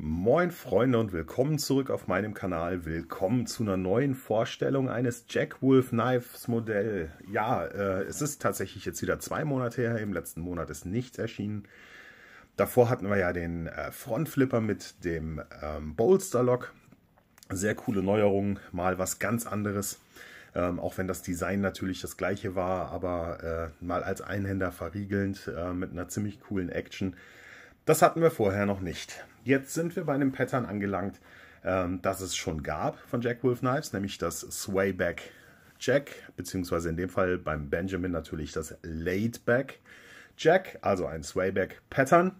Moin Freunde und willkommen zurück auf meinem Kanal. Willkommen zu einer neuen Vorstellung eines Jack Wolf Knives Modell. Ja, äh, es ist tatsächlich jetzt wieder zwei Monate her. Im letzten Monat ist nichts erschienen. Davor hatten wir ja den äh, Frontflipper mit dem ähm, Bolster Lock. Sehr coole Neuerung, mal was ganz anderes. Ähm, auch wenn das Design natürlich das gleiche war, aber äh, mal als Einhänder verriegelnd äh, mit einer ziemlich coolen Action. Das hatten wir vorher noch nicht. Jetzt sind wir bei einem Pattern angelangt, ähm, das es schon gab von Jack Wolf Knives, nämlich das Swayback Jack, beziehungsweise in dem Fall beim Benjamin natürlich das Laidback Jack, also ein Swayback Pattern.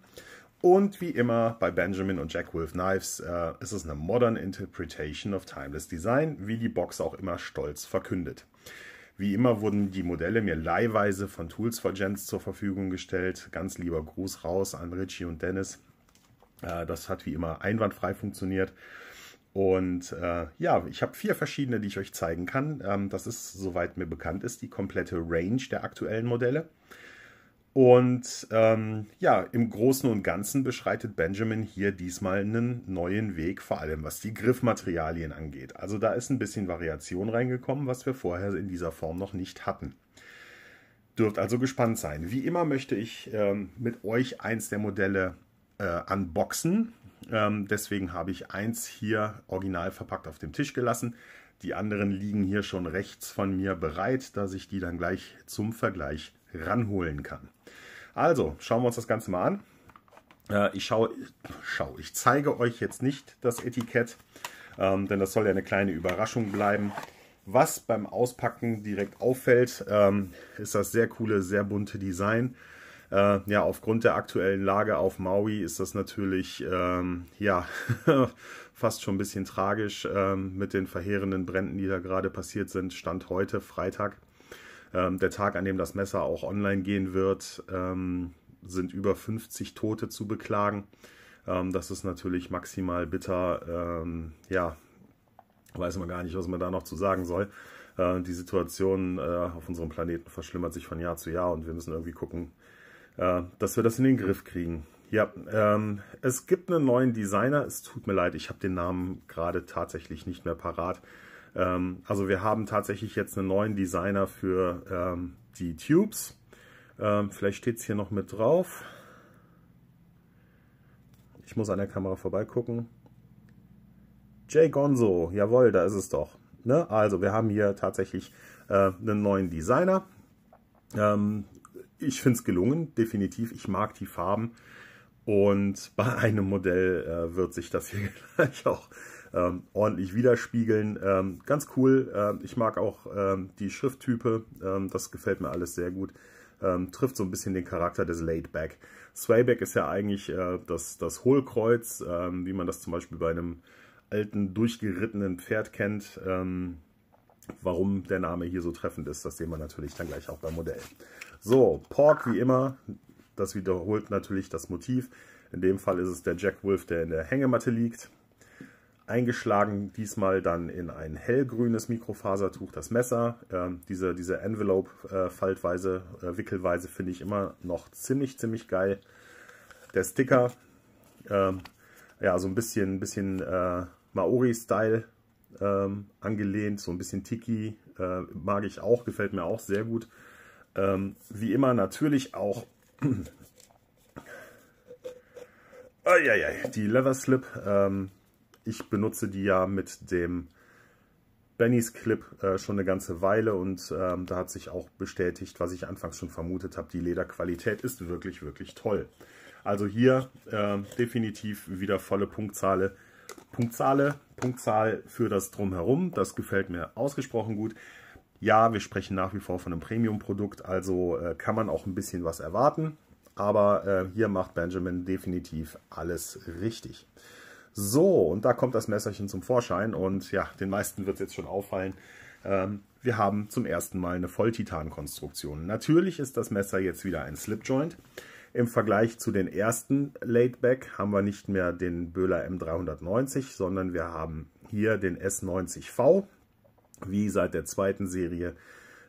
Und wie immer bei Benjamin und Jack Wolf Knives äh, ist es eine Modern Interpretation of Timeless Design, wie die Box auch immer stolz verkündet. Wie immer wurden die Modelle mir leihweise von Tools for Gents zur Verfügung gestellt. Ganz lieber Gruß raus an Richie und Dennis. Äh, das hat wie immer einwandfrei funktioniert. Und äh, ja, ich habe vier verschiedene, die ich euch zeigen kann. Ähm, das ist, soweit mir bekannt ist, die komplette Range der aktuellen Modelle. Und ähm, ja, im Großen und Ganzen beschreitet Benjamin hier diesmal einen neuen Weg, vor allem was die Griffmaterialien angeht. Also da ist ein bisschen Variation reingekommen, was wir vorher in dieser Form noch nicht hatten. Dürft also gespannt sein. Wie immer möchte ich ähm, mit euch eins der Modelle äh, unboxen. Ähm, deswegen habe ich eins hier original verpackt auf dem Tisch gelassen. Die anderen liegen hier schon rechts von mir bereit, dass ich die dann gleich zum Vergleich ranholen kann. Also, schauen wir uns das Ganze mal an. Äh, ich, schaue, schau, ich zeige euch jetzt nicht das Etikett, ähm, denn das soll ja eine kleine Überraschung bleiben. Was beim Auspacken direkt auffällt, ähm, ist das sehr coole, sehr bunte Design. Äh, ja, aufgrund der aktuellen Lage auf Maui ist das natürlich ähm, ja fast schon ein bisschen tragisch ähm, mit den verheerenden Bränden, die da gerade passiert sind. Stand heute, Freitag, ähm, der Tag, an dem das Messer auch online gehen wird, ähm, sind über 50 Tote zu beklagen. Ähm, das ist natürlich maximal bitter. Ähm, ja, weiß man gar nicht, was man da noch zu sagen soll. Äh, die Situation äh, auf unserem Planeten verschlimmert sich von Jahr zu Jahr und wir müssen irgendwie gucken, äh, dass wir das in den Griff kriegen. Ja, ähm, es gibt einen neuen Designer. Es tut mir leid, ich habe den Namen gerade tatsächlich nicht mehr parat. Ähm, also wir haben tatsächlich jetzt einen neuen Designer für ähm, die Tubes. Ähm, vielleicht steht es hier noch mit drauf. Ich muss an der Kamera vorbeigucken. Jay Gonzo, jawohl, da ist es doch. Ne? Also wir haben hier tatsächlich äh, einen neuen Designer. Ähm, ich finde es gelungen, definitiv. Ich mag die Farben. Und bei einem Modell äh, wird sich das hier gleich auch ähm, ordentlich widerspiegeln. Ähm, ganz cool. Ähm, ich mag auch ähm, die Schrifttype. Ähm, das gefällt mir alles sehr gut. Ähm, trifft so ein bisschen den Charakter des Laidback. Swayback ist ja eigentlich äh, das, das Hohlkreuz, wie man das zum Beispiel bei einem alten, durchgerittenen Pferd kennt. warum der Name hier so treffend ist, das sehen wir natürlich dann gleich auch beim Modell. So, Pork wie immer, das wiederholt natürlich das Motiv. In dem Fall ist es der Jack Wolf, der in der Hängematte liegt. Eingeschlagen diesmal dann in ein hellgrünes Mikrofasertuch das Messer. Ähm, diese diese Envelope-Faltweise, äh, äh, Wickelweise finde ich immer noch ziemlich, ziemlich geil. Der Sticker, ähm, ja, so ein bisschen, bisschen äh, Maori-Style ähm, angelehnt, so ein bisschen Tiki, äh, mag ich auch, gefällt mir auch sehr gut. Ähm, wie immer natürlich auch oh, ja, ja, die Leather Slip. Ähm, ich benutze die ja mit dem Bennys Clip äh, schon eine ganze Weile und ähm, da hat sich auch bestätigt, was ich anfangs schon vermutet habe, die Lederqualität ist wirklich, wirklich toll. Also hier äh, definitiv wieder volle Punktzahl, Punktzahl, Punktzahl für das Drumherum. Das gefällt mir ausgesprochen gut. Ja, wir sprechen nach wie vor von einem Premium-Produkt, also äh, kann man auch ein bisschen was erwarten. Aber äh, hier macht Benjamin definitiv alles richtig. So, und da kommt das Messerchen zum Vorschein. Und ja, den meisten wird es jetzt schon auffallen. Ähm, wir haben zum ersten Mal eine Volltitan-Konstruktion. Natürlich ist das Messer jetzt wieder ein Slipjoint. Im Vergleich zu den ersten Laidback haben wir nicht mehr den Böhler M390, sondern wir haben hier den S90V wie seit der zweiten Serie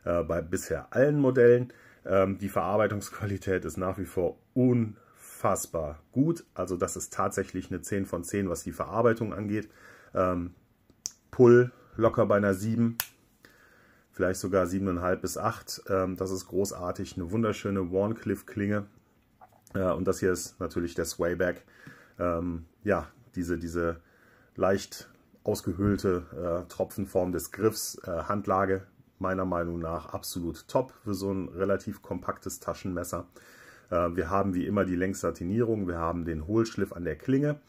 äh, bei bisher allen Modellen. Ähm, die Verarbeitungsqualität ist nach wie vor unfassbar gut. Also das ist tatsächlich eine 10 von 10, was die Verarbeitung angeht. Ähm, Pull locker bei einer 7, vielleicht sogar 7,5 bis 8. Ähm, das ist großartig. Eine wunderschöne Warncliffe-Klinge. Äh, und das hier ist natürlich der Swayback. Ähm, ja, diese, diese leicht ausgehöhlte äh, Tropfenform des Griffs, äh, Handlage meiner Meinung nach absolut top für so ein relativ kompaktes Taschenmesser. Äh, wir haben wie immer die Längssatinierung, wir haben den Hohlschliff an der Klinge.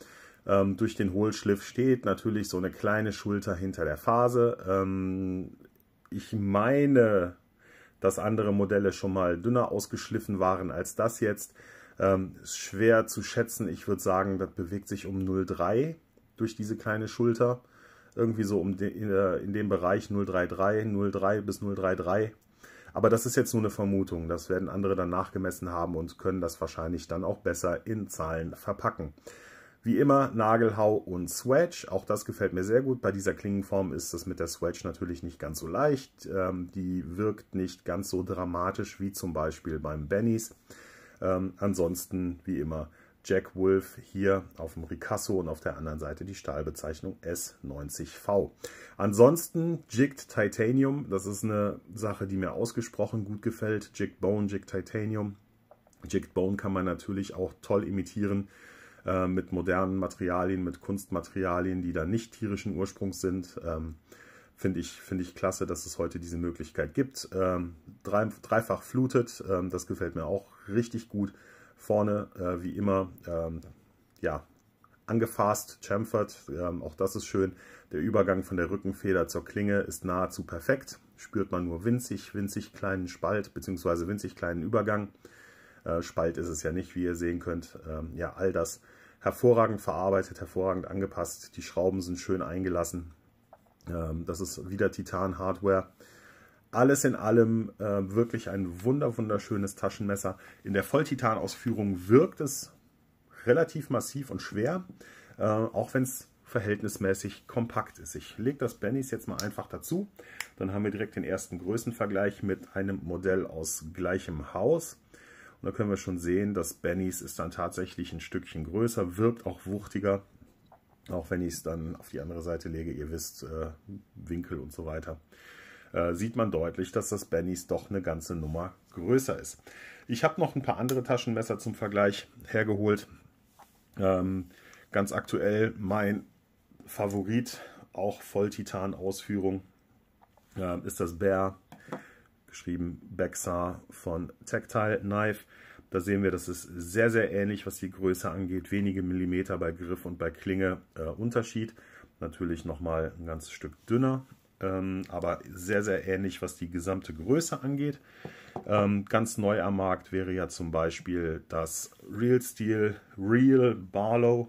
Ähm, durch den Hohlschliff steht natürlich so eine kleine Schulter hinter der Phase. Ähm, ich meine, dass andere Modelle schon mal dünner ausgeschliffen waren als das jetzt. Ähm, schwer zu schätzen, ich würde sagen, das bewegt sich um 0,3 durch diese kleine Schulter. Irgendwie so um de, in, äh, in, dem Bereich 033, 03 bis 033. Aber das ist jetzt nur eine Vermutung. Das werden andere dann nachgemessen haben und können das wahrscheinlich dann auch besser in Zahlen verpacken. Wie immer Nagelhau und Swatch. Auch das gefällt mir sehr gut. Bei dieser Klingenform ist das mit der Swatch natürlich nicht ganz so leicht. Ähm, die wirkt nicht ganz so dramatisch wie zum Beispiel beim Bennys. Ähm, ansonsten, wie immer, Jack Wolf hier auf dem Ricasso und auf der anderen Seite die Stahlbezeichnung S90V. Ansonsten Jigged Titanium, das ist eine Sache, die mir ausgesprochen gut gefällt. Jigged Bone, Jigged Titanium. Jigged Bone kann man natürlich auch toll imitieren äh, mit modernen Materialien, mit Kunstmaterialien, die da nicht tierischen Ursprungs sind. Ähm, Finde ich, find ich klasse, dass es heute diese Möglichkeit gibt. Ähm, dreifach flutet, ähm, das gefällt mir auch richtig gut vorne, äh, wie immer, ähm, ja, angefasst, chamfert, ähm, auch das ist schön. Der Übergang von der Rückenfeder zur Klinge ist nahezu perfekt, spürt man nur winzig, winzig kleinen Spalt, beziehungsweise winzig kleinen Übergang. Äh, Spalt ist es ja nicht, wie ihr sehen könnt. Ähm, ja, all das hervorragend verarbeitet, hervorragend angepasst. Die Schrauben sind schön eingelassen. Ähm, das ist wieder Titan-Hardware alles in allem äh, wirklich ein wunder wunderschönes Taschenmesser. In der Volltitanausführung wirkt es relativ massiv und schwer, äh, auch wenn es verhältnismäßig kompakt ist. Ich lege das Bennys jetzt mal einfach dazu. Dann haben wir direkt den ersten Größenvergleich mit einem Modell aus gleichem Haus. Und da können wir schon sehen, das Bennys ist dann tatsächlich ein Stückchen größer, wirkt auch wuchtiger. Auch wenn ich es dann auf die andere Seite lege, ihr wisst, äh, Winkel und so weiter. Äh, sieht man deutlich, dass das Bennys doch eine ganze Nummer größer ist. Ich habe noch ein paar andere Taschenmesser zum Vergleich hergeholt. Ähm, ganz aktuell mein Favorit, auch Volltitan-Ausführung, äh, ist das Bär, geschrieben Bexar von Tactile Knife. Da sehen wir, das ist sehr, sehr ähnlich, was die Größe angeht. Wenige Millimeter bei Griff und bei Klinge äh, Unterschied. Natürlich nochmal ein ganzes Stück dünner ähm, aber sehr, sehr ähnlich, was die gesamte Größe angeht. Ähm, ganz neu am Markt wäre ja zum Beispiel das Real Steel Real Barlow.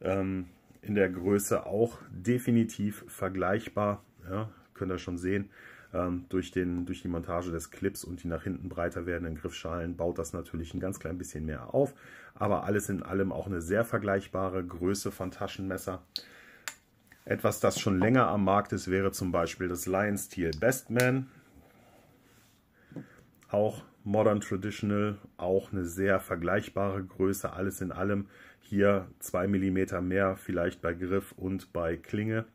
Ähm, in der Größe auch definitiv vergleichbar. Ja, könnt ihr schon sehen. Ähm, durch, den, durch die Montage des Clips und die nach hinten breiter werdenden Griffschalen baut das natürlich ein ganz klein bisschen mehr auf. Aber alles in allem auch eine sehr vergleichbare Größe von Taschenmesser. Etwas, das schon länger am Markt ist, wäre zum Beispiel das Lion Steel Bestman. Auch Modern Traditional, auch eine sehr vergleichbare Größe, alles in allem. Hier 2 mm mehr, vielleicht bei Griff und bei Klinge,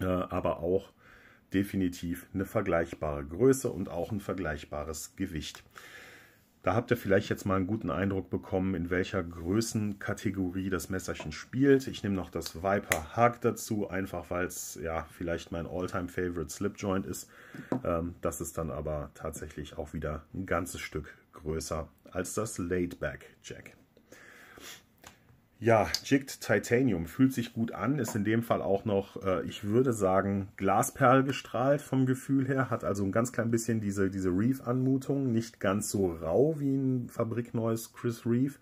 äh, aber auch definitiv eine vergleichbare Größe und auch ein vergleichbares Gewicht. Da habt ihr vielleicht jetzt mal einen guten Eindruck bekommen, in welcher Größenkategorie das Messerchen spielt. Ich nehme noch das Viper Hug dazu, einfach weil es ja vielleicht mein Alltime favorite Slip Joint ist. Ähm, das ist dann aber tatsächlich auch wieder ein ganzes Stück größer als das Laidback Jack. Ja, Jigged Titanium fühlt sich gut an, ist in dem Fall auch noch, äh, ich würde sagen, Glasperl gestrahlt vom Gefühl her, hat also ein ganz klein bisschen diese, diese Reef-Anmutung, nicht ganz so rau wie ein fabrikneues Chris Reef,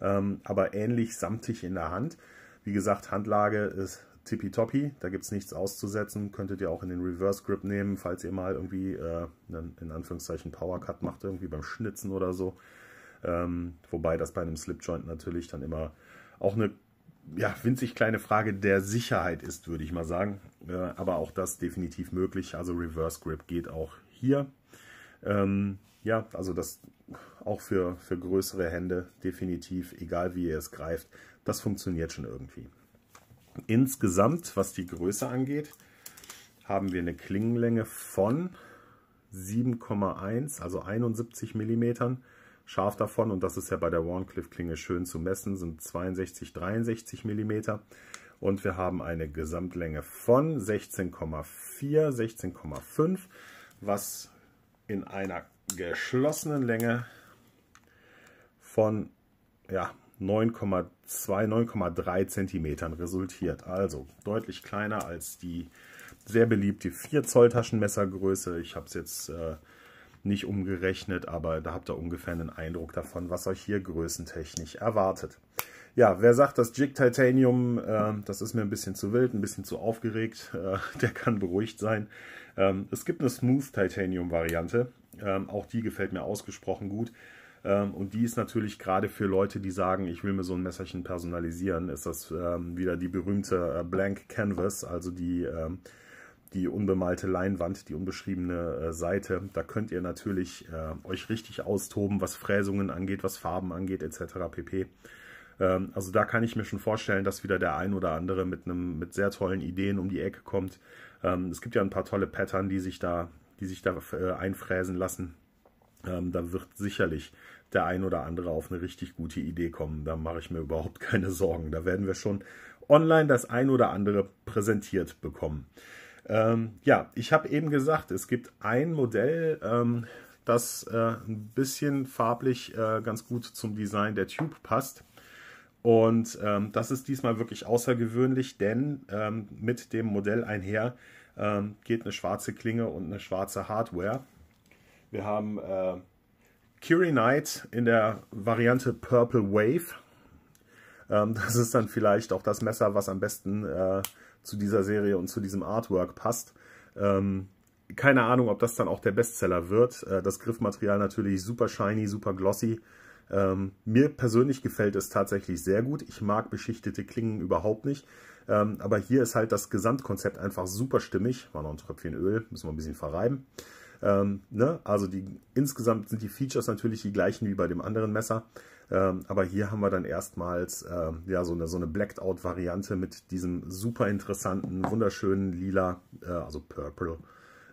ähm, aber ähnlich samtig in der Hand. Wie gesagt, Handlage ist tippitoppi, da gibt es nichts auszusetzen, könntet ihr auch in den Reverse Grip nehmen, falls ihr mal irgendwie äh, einen, in Anführungszeichen Power Cut macht, irgendwie beim Schnitzen oder so. Ähm, wobei das bei einem Slipjoint natürlich dann immer auch eine ja, winzig kleine Frage der Sicherheit ist, würde ich mal sagen. Äh, aber auch das definitiv möglich. Also Reverse Grip geht auch hier. Ähm, ja, also das auch für, für größere Hände definitiv, egal wie ihr es greift, das funktioniert schon irgendwie. Insgesamt, was die Größe angeht, haben wir eine Klingenlänge von 7,1, also 71 Millimetern scharf davon und das ist ja bei der Warncliffe Klinge schön zu messen, sind 62, 63 mm und wir haben eine Gesamtlänge von 16,4, 16,5, was in einer geschlossenen Länge von ja, 9,2, 9,3 cm resultiert. Also deutlich kleiner als die sehr beliebte 4 Zoll Taschenmessergröße. Ich habe es jetzt äh, nicht umgerechnet, aber da habt ihr ungefähr einen Eindruck davon, was euch hier größentechnisch erwartet. Ja, wer sagt, das Jig Titanium, äh, das ist mir ein bisschen zu wild, ein bisschen zu aufgeregt, äh, der kann beruhigt sein. Ähm, es gibt eine Smooth Titanium Variante, ähm, auch die gefällt mir ausgesprochen gut. Ähm, und die ist natürlich gerade für Leute, die sagen, ich will mir so ein Messerchen personalisieren, ist das ähm, wieder die berühmte äh, Blank Canvas, also die ähm, die unbemalte Leinwand, die unbeschriebene äh, Seite. Da könnt ihr natürlich äh, euch richtig austoben, was Fräsungen angeht, was Farben angeht, etc. pp. Ähm, also da kann ich mir schon vorstellen, dass wieder der ein oder andere mit einem mit sehr tollen Ideen um die Ecke kommt. Ähm, es gibt ja ein paar tolle Pattern, die sich da, die sich da äh, einfräsen lassen. Ähm, da wird sicherlich der ein oder andere auf eine richtig gute Idee kommen. Da mache ich mir überhaupt keine Sorgen. Da werden wir schon online das ein oder andere präsentiert bekommen. Ähm, ja, ich habe eben gesagt, es gibt ein Modell, ähm, das äh, ein bisschen farblich äh, ganz gut zum Design der Tube passt. Und ähm, das ist diesmal wirklich außergewöhnlich, denn ähm, mit dem Modell einher ähm, geht eine schwarze Klinge und eine schwarze Hardware. Wir haben äh, Curie Knight in der Variante Purple Wave. Ähm, das ist dann vielleicht auch das Messer, was am besten äh, zu dieser Serie und zu diesem Artwork passt. Ähm, keine Ahnung, ob das dann auch der Bestseller wird. Äh, das Griffmaterial natürlich super shiny, super glossy. Ähm, mir persönlich gefällt es tatsächlich sehr gut. Ich mag beschichtete Klingen überhaupt nicht. Ähm, aber hier ist halt das Gesamtkonzept einfach super stimmig. War noch ein Tröpfchen Öl, müssen wir ein bisschen verreiben. Ähm, ne? Also die, insgesamt sind die Features natürlich die gleichen wie bei dem anderen Messer. Ähm, aber hier haben wir dann erstmals äh, ja, so eine, so eine Blacked-Out-Variante mit diesem super interessanten, wunderschönen lila, äh, also purple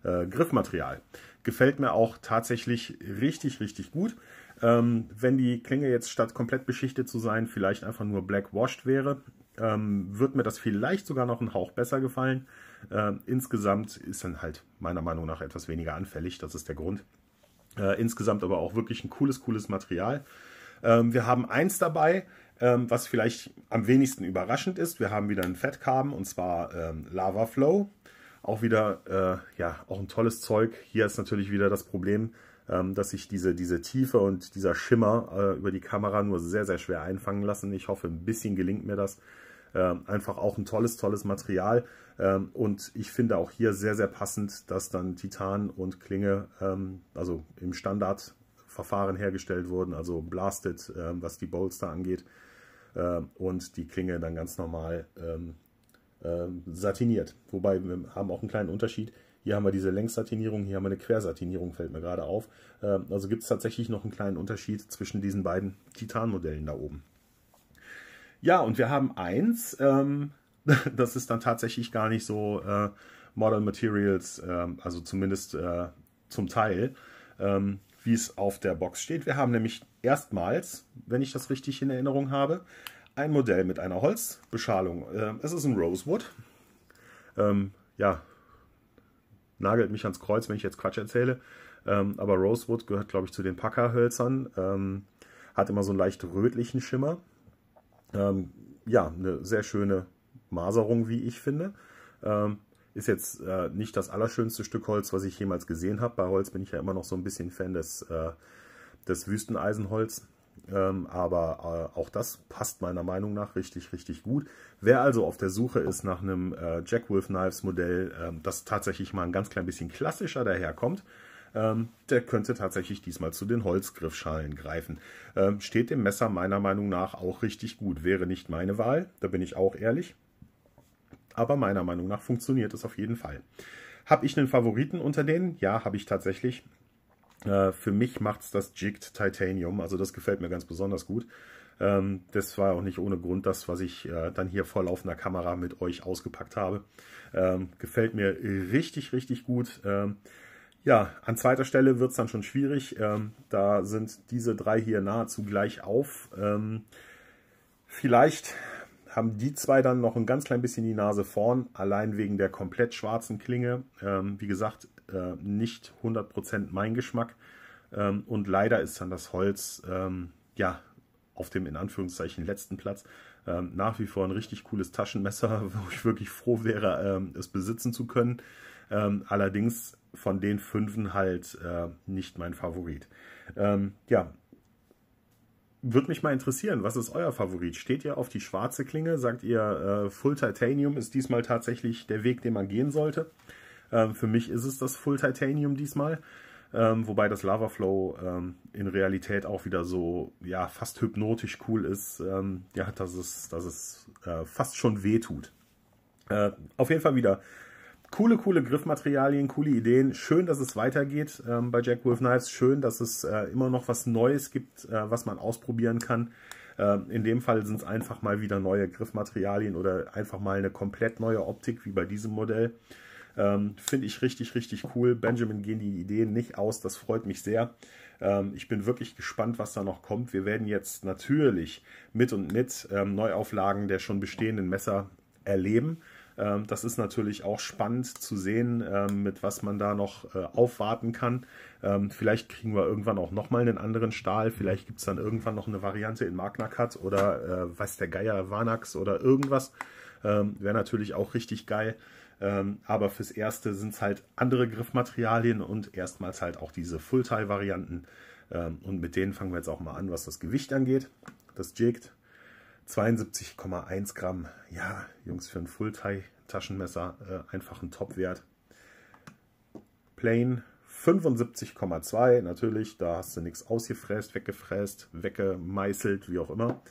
äh, Griffmaterial. Gefällt mir auch tatsächlich richtig, richtig gut. Ähm, wenn die Klinge jetzt statt komplett beschichtet zu sein, vielleicht einfach nur black washed wäre, ähm, wird mir das vielleicht sogar noch einen Hauch besser gefallen. Ähm, insgesamt ist dann halt meiner Meinung nach etwas weniger anfällig, das ist der Grund. Äh, insgesamt aber auch wirklich ein cooles, cooles Material. Ähm, wir haben eins dabei, ähm, was vielleicht am wenigsten überraschend ist. Wir haben wieder einen Fettkarben und zwar ähm, Lava Flow. Auch wieder, äh, ja, auch ein tolles Zeug. Hier ist natürlich wieder das Problem, ähm, dass sich diese, diese Tiefe und dieser Schimmer äh, über die Kamera nur sehr, sehr schwer einfangen lassen. Ich hoffe, ein bisschen gelingt mir das. Ähm, einfach auch ein tolles, tolles Material. Ähm, und ich finde auch hier sehr, sehr passend, dass dann Titan und Klinge, ähm, also im Standard Verfahren hergestellt wurden, also blasted, ähm, was die Bolster angeht. Ähm, und die Klinge dann ganz normal ähm, satiniert. Wobei wir haben auch einen kleinen Unterschied. Hier haben wir diese Längssatinierung, hier haben wir eine Quersatinierung, fällt mir gerade auf. also gibt es tatsächlich noch einen kleinen Unterschied zwischen diesen beiden Titanmodellen da oben. Ja, und wir haben eins, das ist dann tatsächlich gar nicht so äh, Modern Materials, also zumindest äh, zum Teil wie es auf der Box steht. Wir haben nämlich erstmals, wenn ich das richtig in Erinnerung habe, ein Modell mit einer Holzbeschalung. Ähm, es ist ein Rosewood. Ähm, ja, nagelt mich ans Kreuz, wenn ich jetzt Quatsch erzähle. Ähm, aber Rosewood gehört, glaube ich, zu den Packerhölzern. Ähm, hat immer so einen leicht rötlichen Schimmer. Ähm, ja, eine sehr schöne Maserung, wie ich finde. Ähm, ist jetzt äh, nicht das allerschönste Stück Holz, was ich jemals gesehen habe. Bei Holz bin ich ja immer noch so ein bisschen Fan des, äh, des Wüsteneisenholz. Ähm, aber äh, auch das passt meiner Meinung nach richtig, richtig gut. Wer also auf der Suche ist nach einem äh, Jack Wolf Knives Modell, ähm, das tatsächlich mal ein ganz klein bisschen klassischer daherkommt, ähm, der könnte tatsächlich diesmal zu den Holzgriffschalen greifen. Ähm, steht dem Messer meiner Meinung nach auch richtig gut. Wäre nicht meine Wahl, da bin ich auch ehrlich aber meiner Meinung nach funktioniert es auf jeden Fall. Habe ich einen Favoriten unter denen? Ja, habe ich tatsächlich. Äh, für mich macht's das Jigged Titanium, also das gefällt mir ganz besonders gut. Ähm, das war auch nicht ohne Grund das, was ich äh, dann hier vor laufender Kamera mit euch ausgepackt habe. Ähm, gefällt mir richtig, richtig gut. Ähm, ja, an zweiter Stelle wird's dann schon schwierig. da sind diese drei hier nahezu gleich auf. vielleicht haben die zwei dann noch ein ganz klein bisschen die Nase vorn, allein wegen der komplett schwarzen Klinge. Ähm, wie gesagt, äh, nicht 100% mein Geschmack. Ähm, und leider ist dann das Holz, ähm, ja, auf dem in Anführungszeichen letzten Platz ähm, nach wie vor ein richtig cooles Taschenmesser, wo ich wirklich froh wäre, ähm, es besitzen zu können. Ähm, allerdings von den fünfen halt äh, nicht mein Favorit. ja, würde mich mal interessieren, was ist euer Favorit? Steht ihr auf die schwarze Klinge? Sagt ihr, äh, Full Titanium ist diesmal tatsächlich der Weg, den man gehen sollte? Ähm, für mich ist es das Full Titanium diesmal. Ähm, wobei das Lava Flow ähm, in Realität auch wieder so ja, fast hypnotisch cool ist, ähm, ja, dass es, dass es äh, fast schon wehtut. Äh, auf jeden Fall wieder coole, coole Griffmaterialien, coole Ideen. Schön, dass es weitergeht ähm, bei Jack Wolf Knives. Schön, dass es äh, immer noch was Neues gibt, äh, was man ausprobieren kann. Äh, in dem Fall sind es einfach mal wieder neue Griffmaterialien oder einfach mal eine komplett neue Optik wie bei diesem Modell. Ähm, Finde ich richtig, richtig cool. Benjamin gehen die Ideen nicht aus. Das freut mich sehr. Ähm, ich bin wirklich gespannt, was da noch kommt. Wir werden jetzt natürlich mit und mit ähm, Neuauflagen der schon bestehenden Messer erleben. Ähm, das ist natürlich auch spannend zu sehen, ähm, mit was man da noch äh, aufwarten kann. Ähm, vielleicht kriegen wir irgendwann auch nochmal einen anderen Stahl. Vielleicht gibt es dann irgendwann noch eine Variante in Magna Cut oder äh, weiß der Geier, Vanax oder irgendwas. Ähm, Wäre natürlich auch richtig geil. Ähm, aber fürs Erste sind es halt andere Griffmaterialien und erstmals halt auch diese Full-Tie-Varianten. Ähm, und mit denen fangen wir jetzt auch mal an, was das Gewicht angeht. Das jiggt. 72,1 Gramm. Ja, Jungs, für ein Full-Taschenmesser äh, einfach ein Top-Wert. Plain 75,2. Natürlich, da hast du nichts ausgefräst, weggefräst, weggemeißelt, wie auch immer.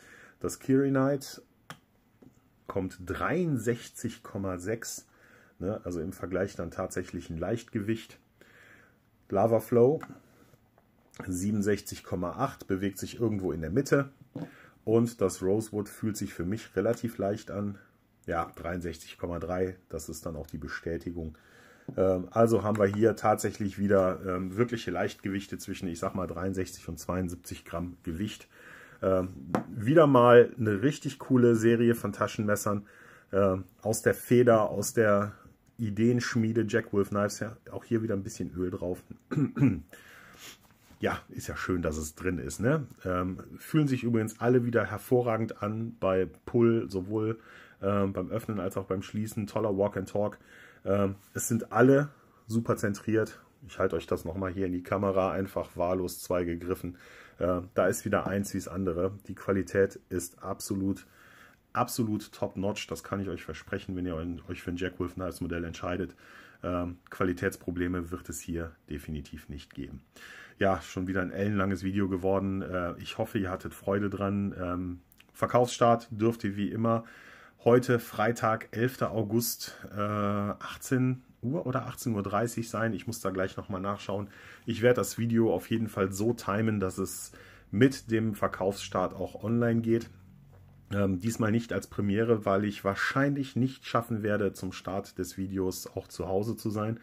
Das Kiri Knight kommt 63,6. Ne? Also im Vergleich dann tatsächlich ein Leichtgewicht. Lava Flow 67,8 bewegt sich irgendwo in der Mitte. Und das Rosewood fühlt sich für mich relativ leicht an. Ja, 63,3, das ist dann auch die Bestätigung. Ähm, also haben wir hier tatsächlich wieder ähm, wirkliche Leichtgewichte zwischen, ich sag mal, 63 und 72 Gramm Gewicht. Ähm, wieder mal eine richtig coole Serie von Taschenmessern aus der Feder, aus der Ideenschmiede Jack Wolf Knives. Ja, auch hier wieder ein bisschen Öl drauf ja, ist ja schön, dass es drin ist. Ne? Ähm, fühlen sich übrigens alle wieder hervorragend an bei Pull, sowohl ähm, beim Öffnen als auch beim Schließen. Toller Walk and Talk. Ähm, es sind alle super zentriert. Ich halte euch das nochmal hier in die Kamera, einfach wahllos zwei gegriffen. Äh, da ist wieder eins wie das andere. Die Qualität ist absolut, absolut top-notch. Das kann ich euch versprechen, wenn ihr euch für ein Jack Wolf Knives Modell entscheidet. Ähm, Qualitätsprobleme wird es hier definitiv nicht geben ja, schon wieder ein ellenlanges Video geworden. Äh, ich hoffe, ihr hattet Freude dran. Ähm, Verkaufsstart dürft ihr wie immer heute Freitag, 11. August, äh, 18 Uhr oder 18.30 Uhr sein. Ich muss da gleich nochmal nachschauen. Ich werde das Video auf jeden Fall so timen, dass es mit dem Verkaufsstart auch online geht. Ähm, diesmal nicht als Premiere, weil ich wahrscheinlich nicht schaffen werde, zum Start des Videos auch zu Hause zu sein.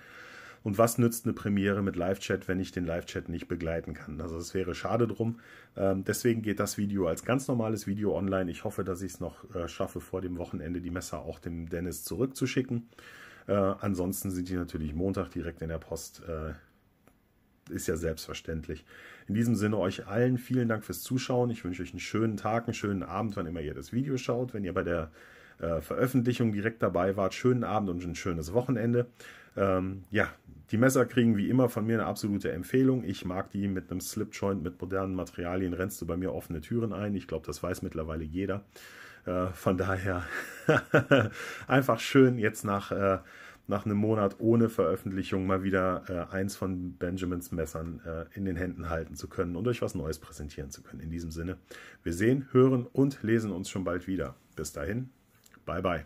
Und was nützt eine Premiere mit Live-Chat, wenn ich den Live-Chat nicht begleiten kann? Also es wäre schade drum. Ähm, deswegen geht das Video als ganz normales Video online. Ich hoffe, dass ich es noch äh, schaffe, vor dem Wochenende die Messer auch dem Dennis zurückzuschicken. Äh, ansonsten sind die natürlich Montag direkt in der Post. Äh, ist ja selbstverständlich. In diesem Sinne euch allen vielen Dank fürs Zuschauen. Ich wünsche euch einen schönen Tag, einen schönen Abend, wann immer ihr das Video schaut. Wenn ihr bei der äh, Veröffentlichung direkt dabei wart, schönen Abend und ein schönes Wochenende. Ähm, ja, die Messer kriegen wie immer von mir eine absolute Empfehlung. Ich mag die mit einem Slipjoint, mit modernen Materialien rennst du bei mir offene Türen ein. Ich glaube, das weiß mittlerweile jeder. Äh, von daher einfach schön jetzt nach, äh, nach einem Monat ohne Veröffentlichung mal wieder äh, eins von Benjamins Messern äh, in den Händen halten zu können und euch was Neues präsentieren zu können. In diesem Sinne, wir sehen, hören und lesen uns schon bald wieder. Bis dahin, bye bye.